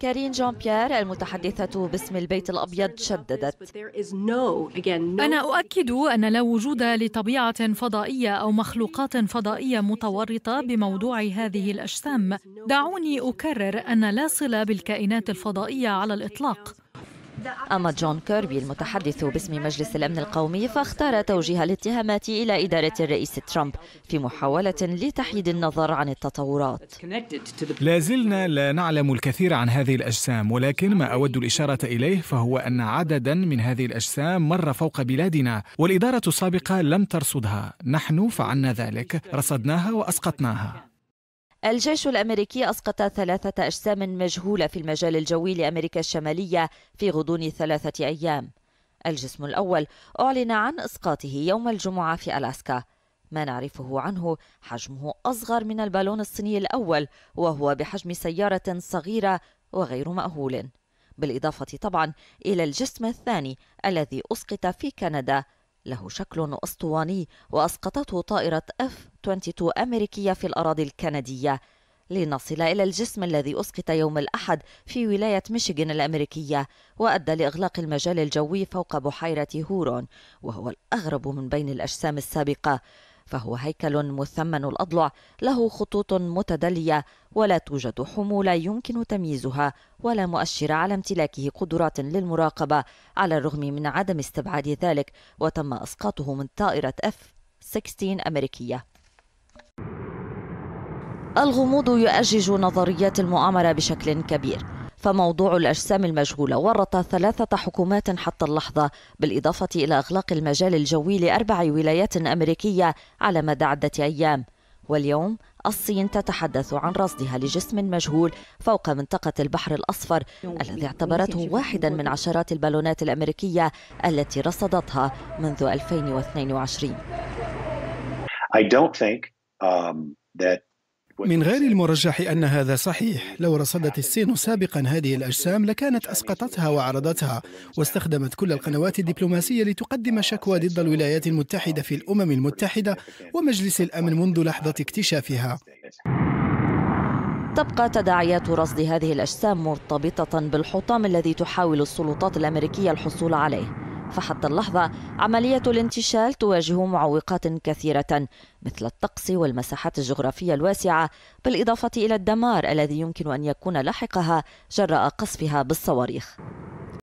كارين جون بيير المتحدثة باسم البيت الأبيض شددت أنا أؤكد أن لا وجود لطبيعة فضائية أو مخلوقات فضائية متورطة بموضوع هذه الأجسام دعوني أكرر أن لا صلة بالكائنات الفضائية على الإطلاق أما جون كيربي المتحدث باسم مجلس الأمن القومي فاختار توجيه الاتهامات إلى إدارة الرئيس ترامب في محاولة لتحييد النظر عن التطورات لا زلنا لا نعلم الكثير عن هذه الأجسام ولكن ما أود الإشارة إليه فهو أن عددا من هذه الأجسام مر فوق بلادنا والإدارة السابقة لم ترصدها نحن فعلنا ذلك رصدناها وأسقطناها الجيش الأمريكي أسقط ثلاثة أجسام مجهولة في المجال الجوي لأمريكا الشمالية في غضون ثلاثة أيام الجسم الأول أعلن عن إسقاطه يوم الجمعة في ألاسكا ما نعرفه عنه حجمه أصغر من البالون الصيني الأول وهو بحجم سيارة صغيرة وغير مأهول بالإضافة طبعا إلى الجسم الثاني الذي أسقط في كندا له شكل أسطواني وأسقطته طائرة F-22 أمريكية في الأراضي الكندية لنصل إلى الجسم الذي أسقط يوم الأحد في ولاية ميشيغان الأمريكية وأدى لإغلاق المجال الجوي فوق بحيرة هورون وهو الأغرب من بين الأجسام السابقة فهو هيكل مثمن الأضلع له خطوط متدلية ولا توجد حمولة يمكن تمييزها ولا مؤشر على امتلاكه قدرات للمراقبة على الرغم من عدم استبعاد ذلك وتم إسقاطه من طائرة اف 16 أمريكية الغموض يؤجج نظريات المؤامرة بشكل كبير فموضوع الأجسام المجهولة ورط ثلاثة حكومات حتى اللحظة بالإضافة إلى إغلاق المجال الجوي لأربع ولايات أمريكية على مدى عدة أيام واليوم الصين تتحدث عن رصدها لجسم مجهول فوق منطقة البحر الأصفر الذي اعتبرته واحدا من عشرات البالونات الأمريكية التي رصدتها منذ 2022 I don't think um, that من غير المرجح أن هذا صحيح لو رصدت الصين سابقا هذه الأجسام لكانت أسقطتها وعرضتها واستخدمت كل القنوات الدبلوماسية لتقدم شكوى ضد الولايات المتحدة في الأمم المتحدة ومجلس الأمن منذ لحظة اكتشافها تبقى تداعيات رصد هذه الأجسام مرتبطة بالحطام الذي تحاول السلطات الأمريكية الحصول عليه فحتى اللحظة عملية الانتشال تواجه معوقات كثيرة مثل الطقس والمساحات الجغرافية الواسعة بالإضافة إلى الدمار الذي يمكن أن يكون لاحقها جراء قصفها بالصواريخ